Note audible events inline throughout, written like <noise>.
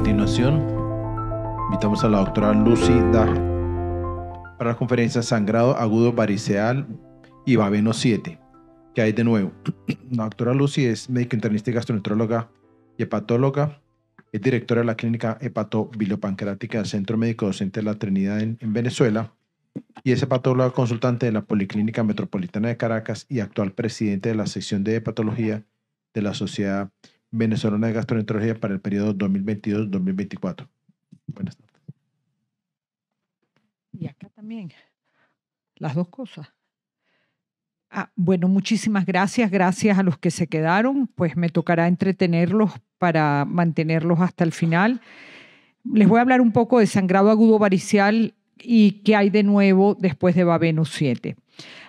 continuación, invitamos a la doctora Lucy para la conferencia Sangrado Agudo Variceal y Babeno 7. que hay de nuevo? <clears throat> La doctora Lucy es médico internista y gastroenteróloga y hepatóloga. Es directora de la clínica pancreática del Centro Médico Docente de la Trinidad en, Venezuela y es hepatóloga consultante de la Policlínica Metropolitana de Caracas y actual presidente de la sección de hepatología de la Sociedad venezolana de gastroenterología para el periodo 2022-2024. Buenas tardes. Y acá también, las dos cosas. Ah, bueno, muchísimas gracias, gracias a los que se quedaron, pues me tocará entretenerlos para mantenerlos hasta el final. Les voy a hablar un poco de sangrado agudo varicial y qué hay de nuevo después de Babeno 7.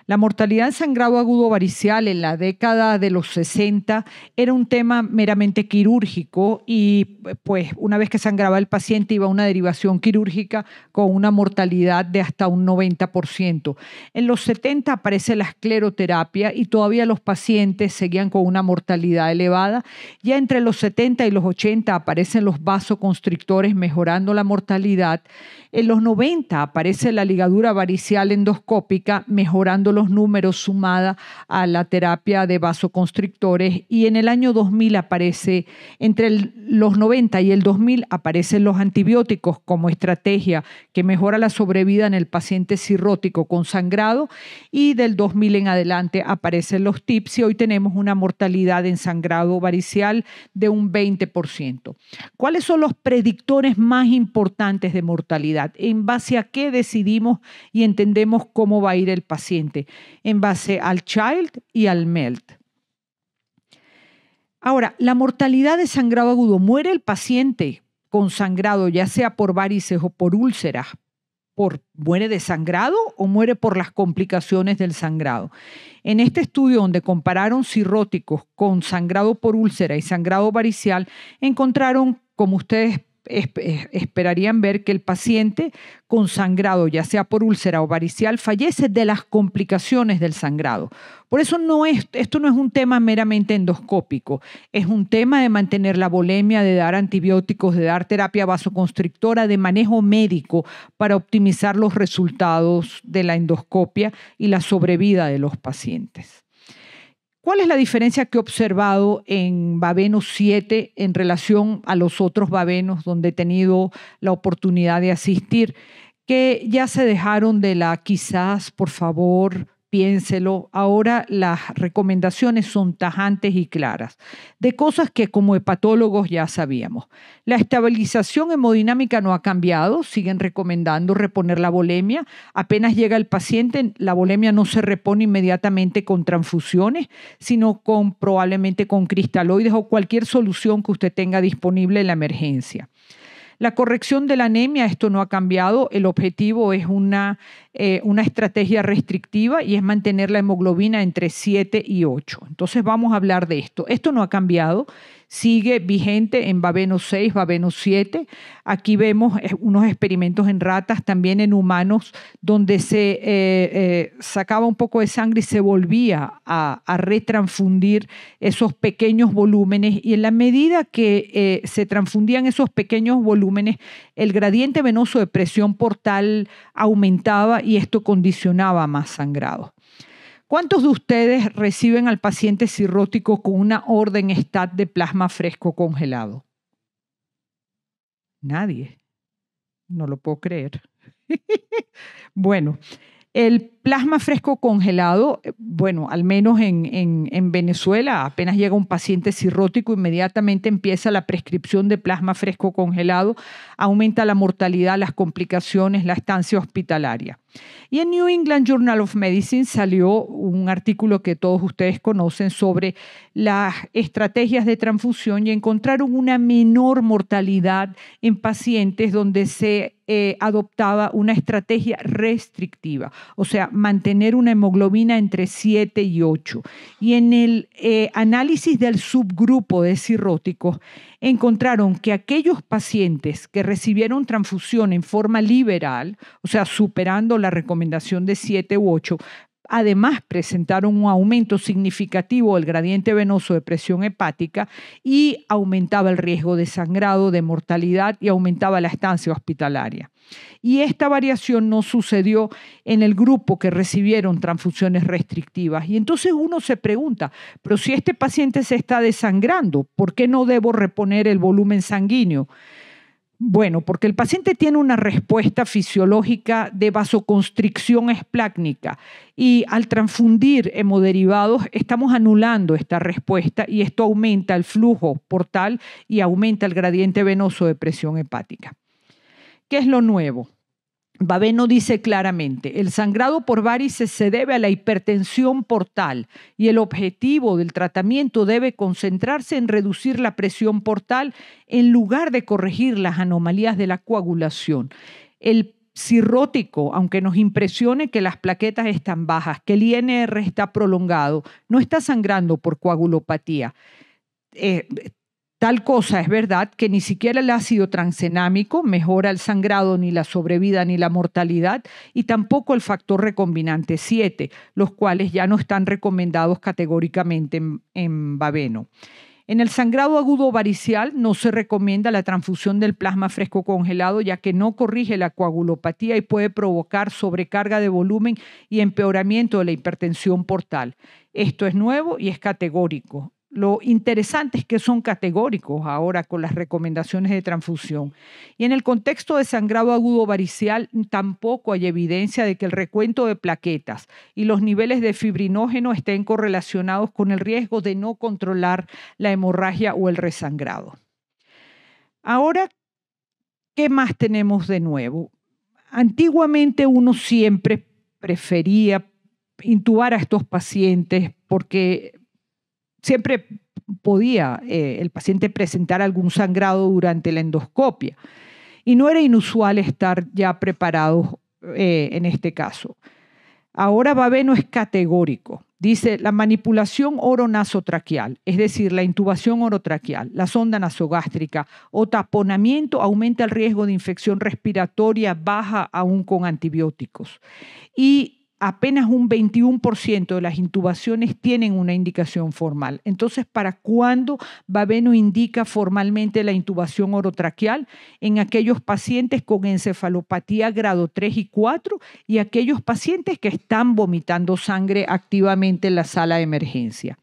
La mortalidad en sangrado agudo varicial en la década de los 60 era un tema meramente quirúrgico y pues una vez que sangraba el paciente iba a una derivación quirúrgica con una mortalidad de hasta un 90%. En los 70 aparece la escleroterapia y todavía los pacientes seguían con una mortalidad elevada. Ya entre los 70 y los 80 aparecen los vasoconstrictores mejorando la mortalidad. En los 90 aparece la ligadura varicial endoscópica mejorando los números sumada a la terapia de vasoconstrictores y en el año 2000 aparece, entre los 90 y el 2000 aparecen los antibióticos como estrategia que mejora la sobrevida en el paciente cirrótico con sangrado y del 2000 en adelante aparecen los TIPS y hoy tenemos una mortalidad en sangrado varicial de un 20%. ¿Cuáles son los predictores más importantes de mortalidad? ¿En base a qué decidimos y entendemos cómo va a ir el paciente? en base al CHILD y al MELT. Ahora, la mortalidad de sangrado agudo. Muere el paciente con sangrado, ya sea por varices o por úlceras. Por, muere de sangrado o muere por las complicaciones del sangrado. En este estudio donde compararon cirróticos con sangrado por úlcera y sangrado varicial, encontraron, como ustedes eh, esperarían ver que el paciente con sangrado, ya sea por úlcera o varicial, fallece de las complicaciones del sangrado. Por eso es, esto no es un tema meramente endoscópico, es un tema de mantener la bolemia de dar antibióticos, de dar terapia vasoconstrictora, de manejo médico para optimizar los resultados de la endoscopia y la sobrevida de los pacientes. ¿Cuál es la diferencia que he observado en Babeno 7 en relación a los otros Babenos donde he tenido la oportunidad de asistir? Que ya se dejaron de la quizás, por favor, piénselo. Ahora las recomendaciones son tajantes y claras, de cosas que como hepatólogos ya sabíamos. La estabilización hemodinámica no ha cambiado, siguen recomendando reponer la bolemia. Apenas llega el paciente, la bolemia no se repone inmediatamente con transfusiones, sino con probablemente con cristaloides o cualquier solución que usted tenga disponible en la emergencia. La corrección de la anemia, esto no ha cambiado, el objetivo es una eh, una estrategia restrictiva y es mantener la hemoglobina entre 7 y 8. Entonces vamos a hablar de esto. Esto no ha cambiado, sigue vigente en Babeno 6, Babeno 7. Aquí vemos eh, unos experimentos en ratas, también en humanos, donde se eh, sacaba un poco de sangre y se volvía a, retransfundir esos pequeños volúmenes. Y en la medida que se transfundían esos pequeños volúmenes, el gradiente venoso de presión portal aumentaba y esto condicionaba más sangrado. ¿Cuántos de ustedes reciben al paciente cirrótico con una orden STAT de plasma fresco congelado? Nadie. No lo puedo creer. <laughs> bueno, el plasma fresco congelado, bueno, al menos en, Venezuela, apenas llega un paciente cirrótico, inmediatamente empieza la prescripción de plasma fresco congelado, aumenta la mortalidad, las complicaciones, la estancia hospitalaria. Y en New England Journal of Medicine salió un artículo que todos ustedes conocen sobre las estrategias de transfusión y encontraron una menor mortalidad en pacientes donde se eh, adoptaba una estrategia restrictiva, o sea, mantener una hemoglobina entre 7 y 8. Y en el eh, análisis del subgrupo de cirróticos, encontraron que aquellos pacientes que recibieron transfusión en forma liberal, o sea, superando la recomendación de 7 u 8, además presentaron un aumento significativo del gradiente venoso de presión hepática y aumentaba el riesgo de sangrado, de mortalidad y aumentaba la estancia hospitalaria. Y esta variación no sucedió en el grupo que recibieron transfusiones restrictivas. Y entonces uno se pregunta, pero si este paciente se está desangrando, ¿por qué no debo reponer el volumen sanguíneo? Bueno, porque el paciente tiene una respuesta fisiológica de vasoconstricción esplácnica y al transfundir hemoderivados estamos anulando esta respuesta y esto aumenta el flujo portal y aumenta el gradiente venoso de presión hepática. ¿Qué es lo nuevo? Babeno dice claramente, el sangrado por varices se debe a la hipertensión portal y el objetivo del tratamiento debe concentrarse en reducir la presión portal en lugar de corregir las anomalías de la coagulación. El cirrótico, aunque nos impresione que las plaquetas están bajas, que el INR está prolongado, no está sangrando por coagulopatía. Eh, Tal cosa es verdad que ni siquiera el ácido transenámico mejora el sangrado, ni la sobrevida, ni la mortalidad, y tampoco el factor recombinante 7, los cuales ya no están recomendados categóricamente en, en Baveno. En el sangrado agudo varicial no se recomienda la transfusión del plasma fresco congelado, ya que no corrige la coagulopatía y puede provocar sobrecarga de volumen y empeoramiento de la hipertensión portal. Esto es nuevo y es categórico. Lo interesante es que son categóricos ahora con las recomendaciones de transfusión. Y en el contexto de sangrado agudo varicial tampoco hay evidencia de que el recuento de plaquetas y los niveles de fibrinógeno estén correlacionados con el riesgo de no controlar la hemorragia o el resangrado. Ahora, ¿qué más tenemos de nuevo? Antiguamente uno siempre prefería intubar a estos pacientes porque siempre podía eh, el paciente presentar algún sangrado durante la endoscopia. Y no era inusual estar ya preparados eh, en este caso. Ahora no es categórico. Dice la manipulación oronasotraqueal, es decir, la intubación orotraqueal, la sonda nasogástrica o taponamiento aumenta el riesgo de infección respiratoria baja aún con antibióticos. Y apenas un 21% de las intubaciones tienen una indicación formal. Entonces, ¿para cuándo Babeno indica formalmente la intubación orotraqueal? En aquellos pacientes con encefalopatía grado 3 y 4 y aquellos pacientes que están vomitando sangre activamente en la sala de emergencia.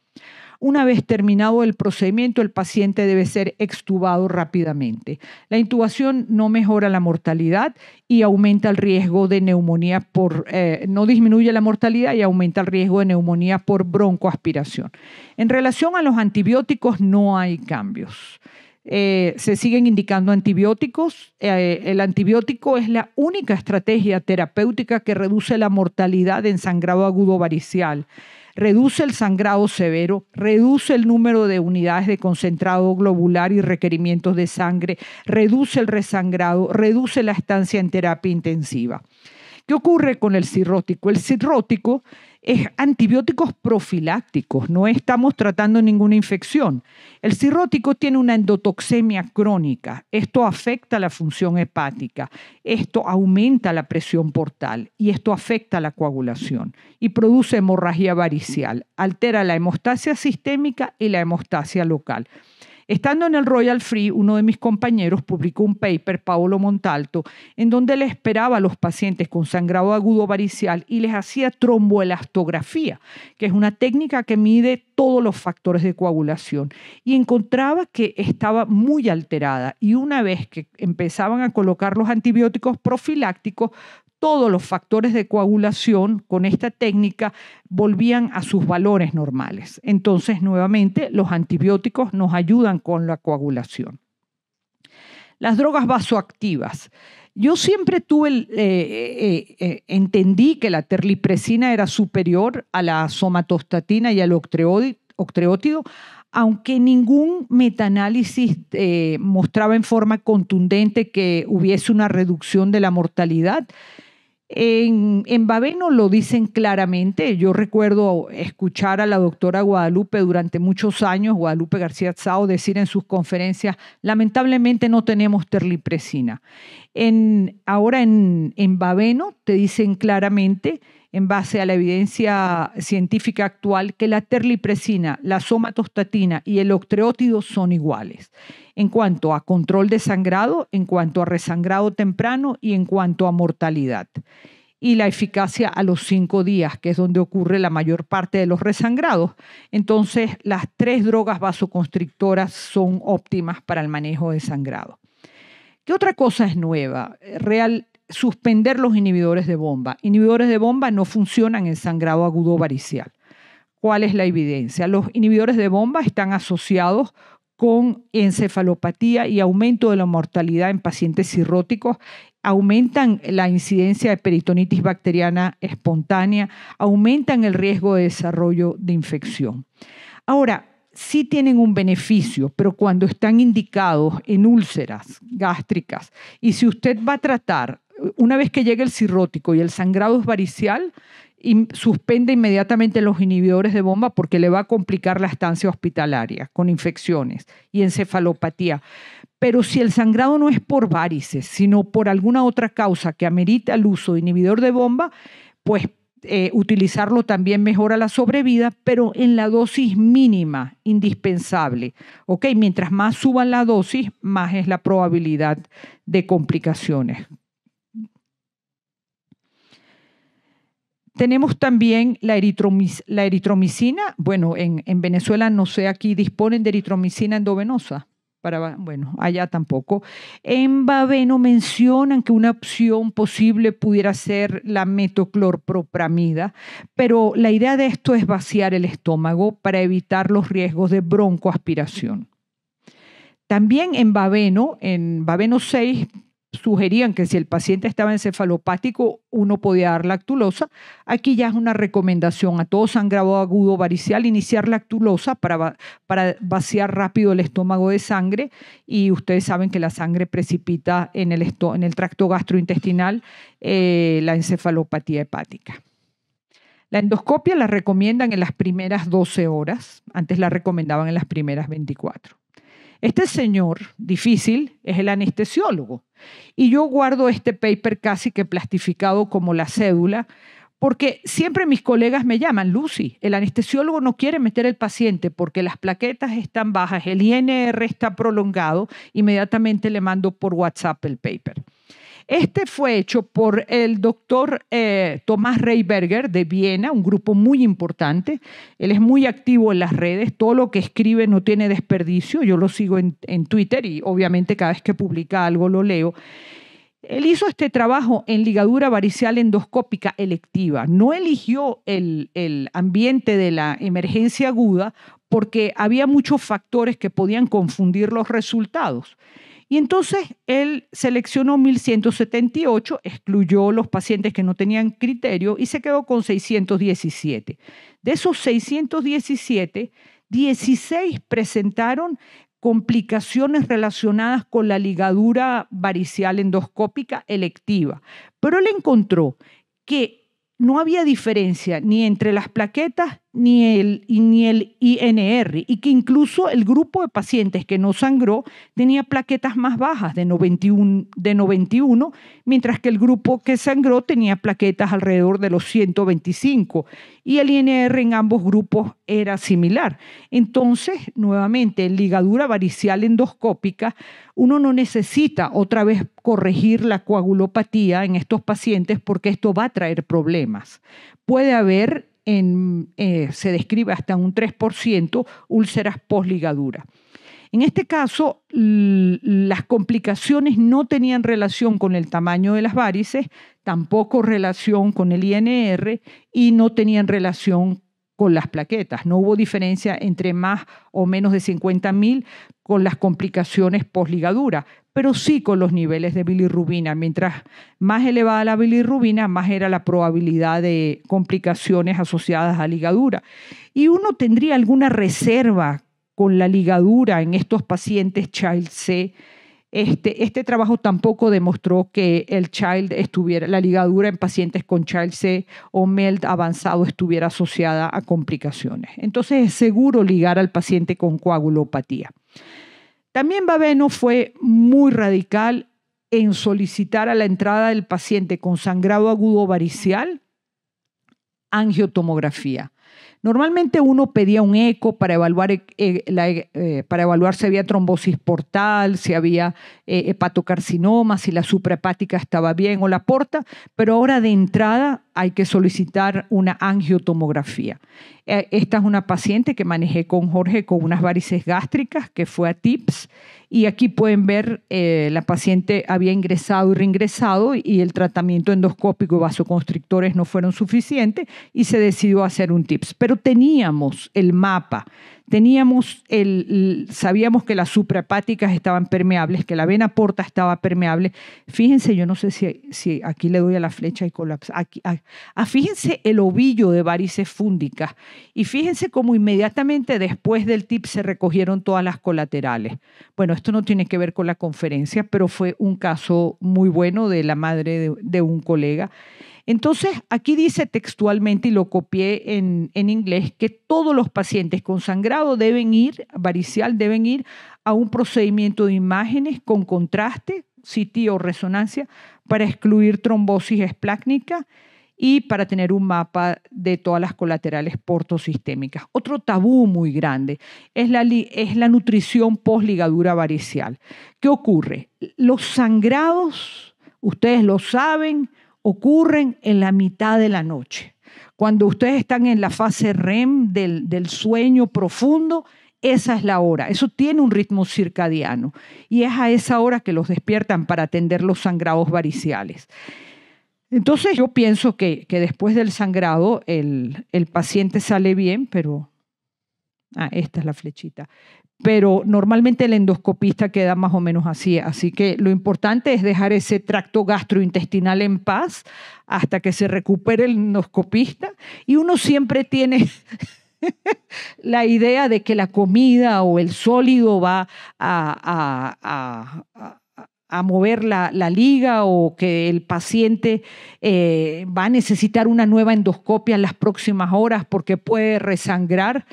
Una vez terminado el procedimiento, el paciente debe ser extubado rápidamente. La intubación no mejora la mortalidad y aumenta el riesgo de neumonía por, eh, no disminuye la mortalidad y aumenta el riesgo de neumonía por broncoaspiración. En relación a los antibióticos, no hay cambios. Eh, se siguen indicando antibióticos. Eh, el antibiótico es la única estrategia terapéutica que reduce la mortalidad en sangrado agudo varicial reduce el sangrado severo, reduce el número de unidades de concentrado globular y requerimientos de sangre, reduce el resangrado, reduce la estancia en terapia intensiva. ¿Qué ocurre con el cirrótico? El cirrótico es antibióticos profilácticos, no estamos tratando ninguna infección. El cirrótico tiene una endotoxemia crónica, esto afecta la función hepática, esto aumenta la presión portal y esto afecta la coagulación y produce hemorragia varicial, altera la hemostasia sistémica y la hemostasia local. Estando en el Royal Free, uno de mis compañeros publicó un paper, Paolo Montalto, en donde le esperaba a los pacientes con sangrado agudo varicial y les hacía tromboelastografía, que es una técnica que mide todos los factores de coagulación. Y encontraba que estaba muy alterada y una vez que empezaban a colocar los antibióticos profilácticos, todos los factores de coagulación con esta técnica volvían a sus valores normales. Entonces, nuevamente, los antibióticos nos ayudan con la coagulación. Las drogas vasoactivas. Yo siempre tuve, eh, eh, eh, entendí que la terlipresina era superior a la somatostatina y al octreótido, aunque ningún metaanálisis mostraba en forma contundente que hubiese una reducción de la mortalidad. En, Babeno lo dicen claramente. Yo recuerdo escuchar a la doctora Guadalupe durante muchos años, Guadalupe García Tsao, decir en sus conferencias, lamentablemente no tenemos terlipresina. ahora en, en Babeno te dicen claramente en base a la evidencia científica actual, que la terlipresina, la somatostatina y el octreótido son iguales en cuanto a control de sangrado, en cuanto a resangrado temprano y en cuanto a mortalidad. Y la eficacia a los cinco días, que es donde ocurre la mayor parte de los resangrados. Entonces, las tres drogas vasoconstrictoras son óptimas para el manejo de sangrado. ¿Qué otra cosa es nueva? Real, suspender los inhibidores de bomba. Inhibidores de bomba no funcionan en sangrado agudo varicial. ¿Cuál es la evidencia? Los inhibidores de bomba están asociados con encefalopatía y aumento de la mortalidad en pacientes cirróticos, aumentan la incidencia de peritonitis bacteriana espontánea, aumentan el riesgo de desarrollo de infección. Ahora, sí tienen un beneficio, pero cuando están indicados en úlceras gástricas y si usted va a tratar una vez que llega el cirrótico y el sangrado es varicial, suspende inmediatamente los inhibidores de bomba porque le va a complicar la estancia hospitalaria con infecciones y encefalopatía. Pero si el sangrado no es por varices, sino por alguna otra causa que amerita el uso de inhibidor de bomba, pues eh, utilizarlo también mejora la sobrevida, pero en la dosis mínima, indispensable. Mientras más suban la dosis, más es la probabilidad de complicaciones Tenemos también la, eritromicina. Bueno, en, Venezuela, no sé, aquí disponen de eritromicina endovenosa. Para, bueno, allá tampoco. En Baveno mencionan que una opción posible pudiera ser la metoclorpropramida, pero la idea de esto es vaciar el estómago para evitar los riesgos de broncoaspiración. También en Baveno, en Baveno 6, sugerían que si el paciente estaba encefalopático, uno podía dar lactulosa. Aquí ya es una recomendación a todo sangrado agudo varicial, iniciar lactulosa para, para vaciar rápido el estómago de sangre. Y ustedes saben que la sangre precipita en el, tracto gastrointestinal eh, la encefalopatía hepática. La endoscopia la recomiendan en las primeras 12 horas, antes la recomendaban en las primeras 24. Este señor difícil es el anestesiólogo y yo guardo este paper casi que plastificado como la cédula porque siempre mis colegas me llaman, Lucy, el anestesiólogo no quiere meter el paciente porque las plaquetas están bajas, el INR está prolongado, inmediatamente le mando por WhatsApp el paper. Este fue hecho por el doctor eh, Tomás Reiberger de Viena, un grupo muy importante. Él es muy activo en las redes, todo lo que escribe no tiene desperdicio, yo lo sigo en, Twitter y obviamente cada vez que publica algo lo leo. Él hizo este trabajo en ligadura varicial endoscópica electiva. No eligió el, el, ambiente de la emergencia aguda porque había muchos factores que podían confundir los resultados. Y entonces él seleccionó 1178, excluyó los pacientes que no tenían criterio y se quedó con 617. De esos 617, 16 presentaron complicaciones relacionadas con la ligadura varicial endoscópica electiva. Pero él encontró que no había diferencia ni entre las plaquetas ni el, ni el INR y que incluso el grupo de pacientes que no sangró tenía plaquetas más bajas de 91, de 91 mientras que el grupo que sangró tenía plaquetas alrededor de los 125 y el INR en ambos grupos era similar. Entonces, nuevamente, ligadura varicial endoscópica, uno no necesita otra vez corregir la coagulopatía en estos pacientes porque esto va a traer problemas. Puede haber eh, se describe hasta un 3%, úlceras posligadura. En este caso, las complicaciones no tenían relación con el tamaño de las varices, tampoco relación con el INR y no tenían relación con con las plaquetas. No hubo diferencia entre más o menos de 50.000 con las complicaciones posligadura, pero sí con los niveles de bilirrubina. Mientras más elevada la bilirrubina, más era la probabilidad de complicaciones asociadas a ligadura. Y uno tendría alguna reserva con la ligadura en estos pacientes Child C este, este, trabajo tampoco demostró que el child estuviera, la ligadura en pacientes con child C o MELD avanzado estuviera asociada a complicaciones. Entonces es seguro ligar al paciente con coagulopatía. También Babeno fue muy radical en solicitar a la entrada del paciente con sangrado agudo varicial angiotomografía. Normalmente uno pedía un eco para evaluar, eh, eh, eh, para evaluar si había trombosis portal, si había hepatocarcinoma, si la suprahepática estaba bien o la porta, pero ahora de entrada hay que solicitar una angiotomografía. Esta es una paciente que manejé con Jorge con unas varices gástricas que fue a TIPS y aquí pueden ver la paciente había ingresado y reingresado y el tratamiento endoscópico y vasoconstrictores no fueron suficientes y se decidió hacer un TIPS pero teníamos el mapa, teníamos el, sabíamos que las suprapáticas estaban permeables, que la vena porta estaba permeable. Fíjense, yo no sé si, si aquí le doy a la flecha y colapsa. Aquí, fíjense el ovillo de varices fúndicas y fíjense cómo inmediatamente después del tip se recogieron todas las colaterales. Bueno, esto no tiene que ver con la conferencia, pero fue un caso muy bueno de la madre de un colega. Entonces, aquí dice textualmente, y lo copié en, inglés, que todos los pacientes con sangrado deben ir, varicial, deben ir a un procedimiento de imágenes con contraste, CT o resonancia, para excluir trombosis esplácnica y para tener un mapa de todas las colaterales portosistémicas. Otro tabú muy grande es la, es la nutrición posligadura varicial. ¿Qué ocurre? Los sangrados, ustedes lo saben, ocurren en la mitad de la noche. Cuando ustedes están en la fase REM del, sueño profundo, esa es la hora. Eso tiene un ritmo circadiano y es a esa hora que los despiertan para atender los sangrados variciales. Entonces yo pienso que, después del sangrado el, el, paciente sale bien, pero... Ah, esta es la flechita pero normalmente el endoscopista queda más o menos así. Así que lo importante es dejar ese tracto gastrointestinal en paz hasta que se recupere el endoscopista y uno siempre tiene... <laughs> la idea de que la comida o el sólido va a, mover la, liga o que el paciente eh, va a necesitar una nueva endoscopia en las próximas horas porque puede resangrar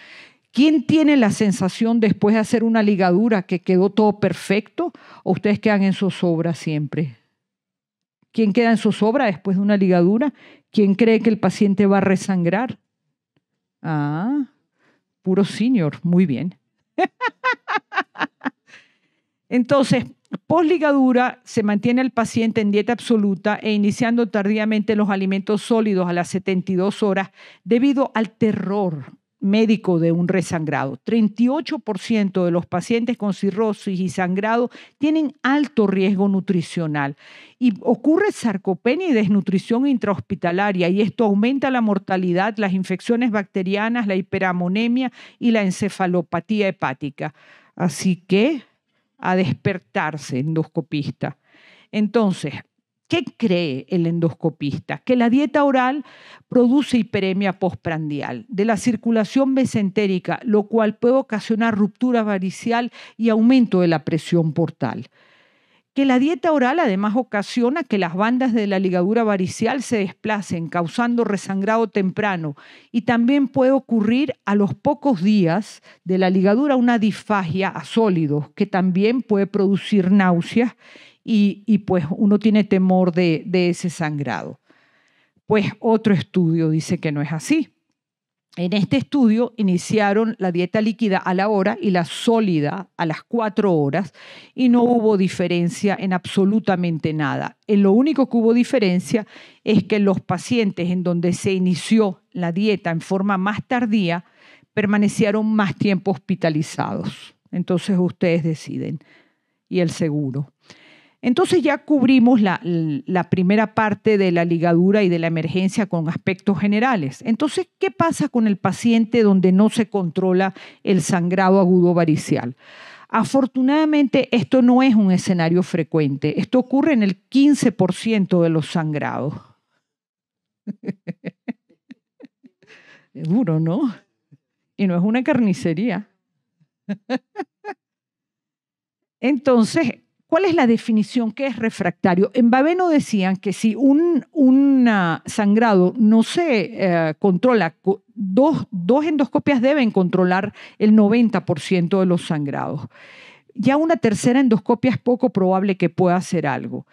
¿Quién tiene la sensación después de hacer una ligadura que quedó todo perfecto o ustedes quedan en zozobra siempre? ¿Quién queda en zozobra después de una ligadura? ¿Quién cree que el paciente va a resangrar? Ah, puro señor, muy bien. <laughs> Entonces, posligadura, se mantiene el paciente en dieta absoluta e iniciando tardíamente los alimentos sólidos a las 72 horas debido al terror médico de un resangrado. 38% de los pacientes con cirrosis y sangrado tienen alto riesgo nutricional y ocurre sarcopenia y desnutrición intrahospitalaria y esto aumenta la mortalidad, las infecciones bacterianas, la hiperamonemia y la encefalopatía hepática. Así que a despertarse endoscopista. Entonces, ¿Qué cree el endoscopista? Que la dieta oral produce hiperemia postprandial de la circulación mesentérica, lo cual puede ocasionar ruptura varicial y aumento de la presión portal. Que la dieta oral además ocasiona que las bandas de la ligadura varicial se desplacen, causando resangrado temprano. Y también puede ocurrir a los pocos días de la ligadura una disfagia a sólidos, que también puede producir náuseas y, pues uno tiene temor de, ese sangrado. Pues otro estudio dice que no es así. En este estudio iniciaron la dieta líquida a la hora y la sólida a las cuatro horas y no hubo diferencia en absolutamente nada. En lo único que hubo diferencia es que los pacientes en donde se inició la dieta en forma más tardía permanecieron más tiempo hospitalizados. Entonces ustedes deciden y el seguro. Entonces ya cubrimos la, primera parte de la ligadura y de la emergencia con aspectos generales. Entonces, ¿qué pasa con el paciente donde no se controla el sangrado agudo varicial? Afortunadamente, esto no es un escenario frecuente. Esto ocurre en el 15% de los sangrados. Seguro, <laughs> ¿no? Y no es una carnicería. <laughs> Entonces, ¿Cuál es la definición? que es refractario? En Baveno decían que si un, un sangrado no se eh, controla, dos, dos endoscopias deben controlar el 90% de los sangrados. Ya una tercera endoscopia es poco probable que pueda hacer algo.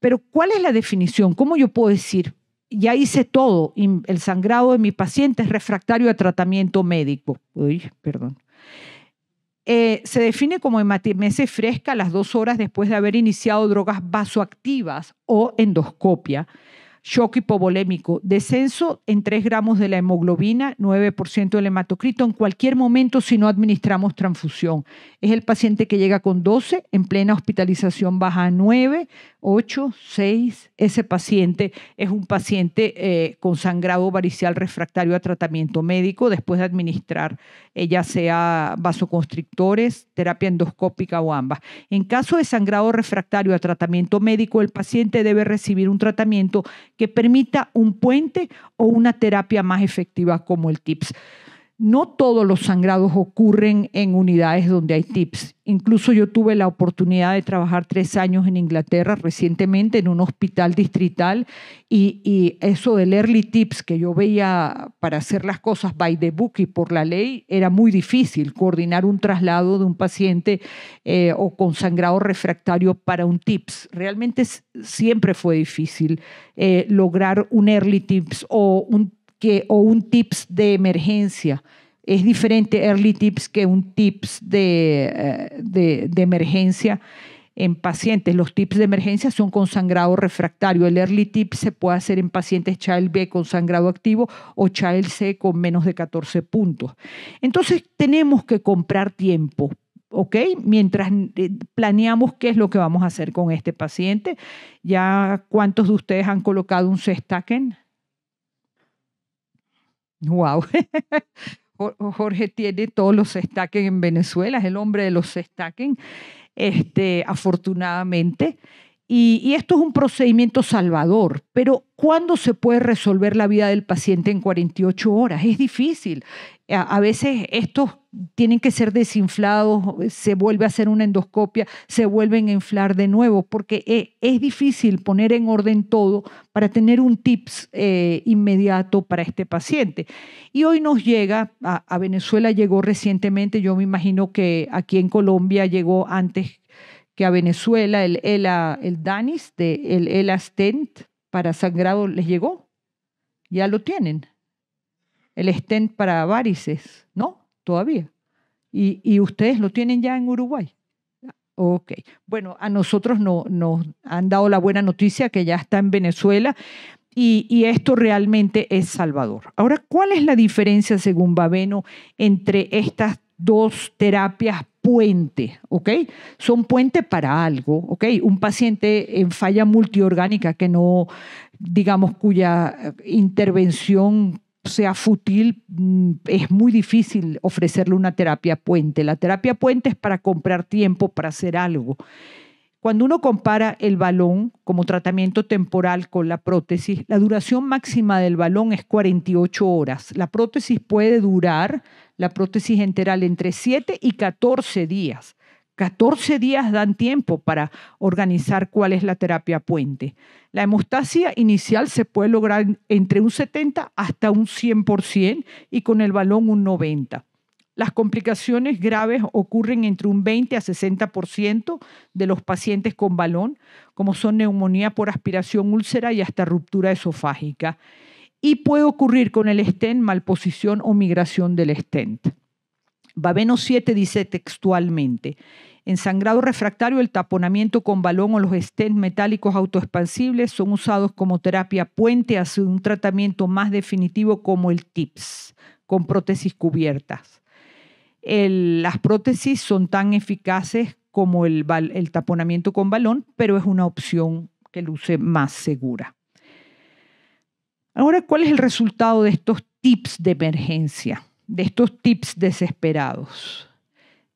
Pero ¿cuál es la definición? ¿Cómo yo puedo decir, ya hice todo, el sangrado de mi paciente es refractario a tratamiento médico? Uy, perdón. Eh, se define como hematemesis fresca las dos horas después de haber iniciado drogas vasoactivas o endoscopia shock hipovolémico, descenso en 3 gramos de la hemoglobina, 9% del hematocrito en cualquier momento si no administramos transfusión. Es el paciente que llega con 12, en plena hospitalización baja a 9, 8, 6. Ese paciente es un paciente eh, con sangrado varicial refractario a tratamiento médico después de administrar eh, ya sea vasoconstrictores, terapia endoscópica o ambas. En caso de sangrado refractario a tratamiento médico, el paciente debe recibir un tratamiento que permita un puente o una terapia más efectiva como el TIPS. No todos los sangrados ocurren en unidades donde hay TIPS. Incluso yo tuve la oportunidad de trabajar tres años en Inglaterra recientemente en un hospital distrital y, eso del early TIPS que yo veía para hacer las cosas by the book y por la ley era muy difícil coordinar un traslado de un paciente eh, o con sangrado refractario para un TIPS. Realmente siempre fue difícil eh, lograr un early TIPS o un o un tips de emergencia. Es diferente early tips que un tips eh, de, emergencia en pacientes. Los tips de emergencia son con sangrado refractario. El early tip se puede hacer en pacientes Child B con sangrado activo o Child C con menos de 14 puntos. Entonces tenemos que comprar tiempo. ¿Ok? Mientras eh, planeamos qué es lo que vamos a hacer con este paciente. ¿Ya cuántos de ustedes han colocado un Cestaken? Wow. <laughs> Jorge tiene todos los estaquen en Venezuela, es el hombre de los estaquen, este, afortunadamente. Y, esto es un procedimiento salvador, pero ¿cuándo se puede resolver la vida del paciente en 48 horas? Es difícil. A, veces estos tienen que ser desinflados, se vuelve a hacer una endoscopia, se vuelven a inflar de nuevo, porque eh, es, difícil poner en orden todo para tener un tips eh, inmediato para este paciente. Y hoy nos llega, a Venezuela llegó recientemente, yo me imagino que aquí en Colombia llegó antes que a Venezuela el, el, el Danis, de, el Stent para sangrado les llegó. Ya lo tienen. El stent para varices, ¿no? Todavía. Y, ustedes lo tienen ya en Uruguay. Ok. Bueno, a nosotros no, nos han dado la buena noticia que ya está en Venezuela y, y, esto realmente es salvador. Ahora, ¿cuál es la diferencia, según Babeno, entre estas dos terapias puente, ¿ok? Son puente para algo, ¿ok? Un paciente en falla multiorgánica que no, digamos, cuya eh, intervención sea fútil, mm, es muy difícil ofrecerle una terapia puente. La terapia puente es para comprar tiempo, para hacer algo. Cuando uno compara el balón como tratamiento temporal con la prótesis, la duración máxima del balón es 48 horas. La prótesis puede durar, la prótesis enteral, entre 7 y 14 días. 14 días dan tiempo para organizar cuál es la terapia puente. La hemostasia inicial se puede lograr entre un 70 hasta un 100% y con el balón un 90%. Las complicaciones graves ocurren entre un 20 a 60% de los pacientes con balón, como son neumonía por aspiración úlcera y hasta ruptura esofágica. Y puede ocurrir con el stent malposición o migración del stent. Babeno 7 dice textualmente, en sangrado refractario el taponamiento con balón o los stents metálicos autoexpansibles son usados como terapia puente hacia un tratamiento más definitivo como el TIPS, con prótesis cubiertas las prótesis son tan eficaces como el, taponamiento con balón, pero es una opción que luce más segura. Ahora, ¿cuál es el resultado de estos tips de emergencia, de estos tips desesperados?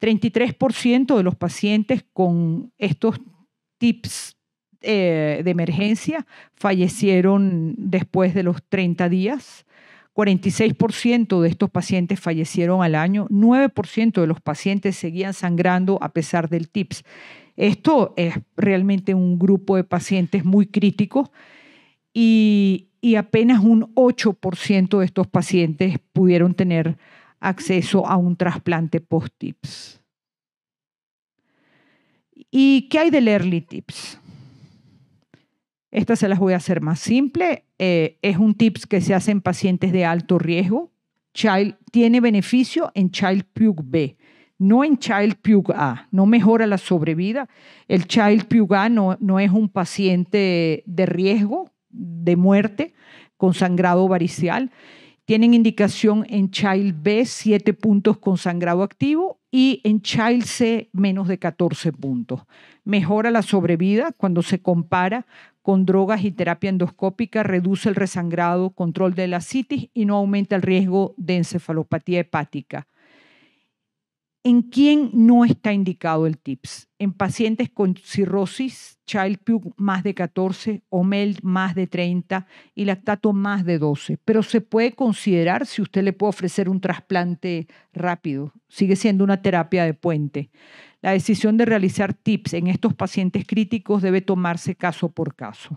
33% de los pacientes con estos tips eh, de emergencia fallecieron después de los 30 días. 46% de estos pacientes fallecieron al año, 9% de los pacientes seguían sangrando a pesar del TIPS. Esto es realmente un grupo de pacientes muy crítico. y, y apenas un 8% de estos pacientes pudieron tener acceso a un trasplante post-TIPS. ¿Y qué hay del early TIPS? Estas se las voy a hacer más simple. Eh, es un tips que se hace en pacientes de alto riesgo. Child, tiene beneficio en Child Pug B, no en Child Pug A. No mejora la sobrevida. El Child Pug A no, no es un paciente de riesgo de muerte con sangrado varicial tienen indicación en Child B 7 puntos con sangrado activo y en Child C menos de 14 puntos. Mejora la sobrevida cuando se compara con drogas y terapia endoscópica, reduce el resangrado, control de la citis y no aumenta el riesgo de encefalopatía hepática. ¿En quién no está indicado el TIPS? En pacientes con cirrosis, Child-Pugh más de 14, OMEL más de 30 y lactato más de 12. Pero se puede considerar si usted le puede ofrecer un trasplante rápido. Sigue siendo una terapia de puente. La decisión de realizar TIPS en estos pacientes críticos debe tomarse caso por caso.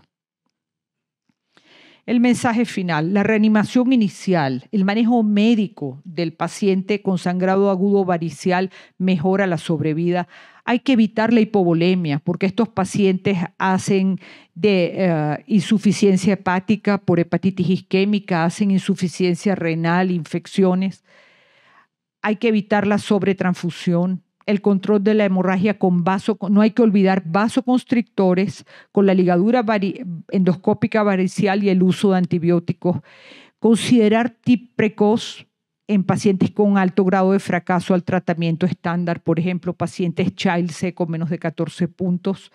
El mensaje final, la reanimación inicial, el manejo médico del paciente con sangrado agudo varicial mejora la sobrevida. Hay que evitar la hipovolemia porque estos pacientes hacen de eh, insuficiencia hepática por hepatitis isquémica, hacen insuficiencia renal, infecciones. Hay que evitar la sobretransfusión, el control de la hemorragia con vaso, no hay que olvidar vasoconstrictores, con la ligadura endoscópica varicial y el uso de antibióticos. Considerar TIP precoz en pacientes con alto grado de fracaso al tratamiento estándar, por ejemplo, pacientes child C con menos de 14 puntos.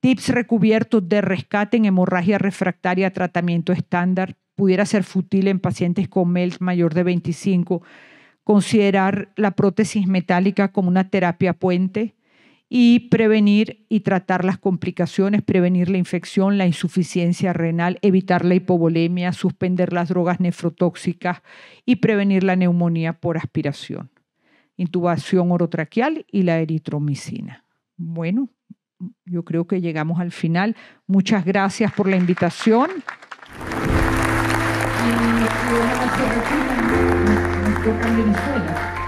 Tips recubiertos de rescate en hemorragia refractaria a tratamiento estándar. Pudiera ser fútil en pacientes con MELT mayor de 25 considerar la prótesis metálica como una terapia puente y prevenir y tratar las complicaciones, prevenir la infección, la insuficiencia renal, evitar la hipovolemia, suspender las drogas nefrotóxicas y prevenir la neumonía por aspiración, intubación orotraqueal y la eritromicina. Bueno, yo creo que llegamos al final. Muchas gracias por la invitación. Eu caminho de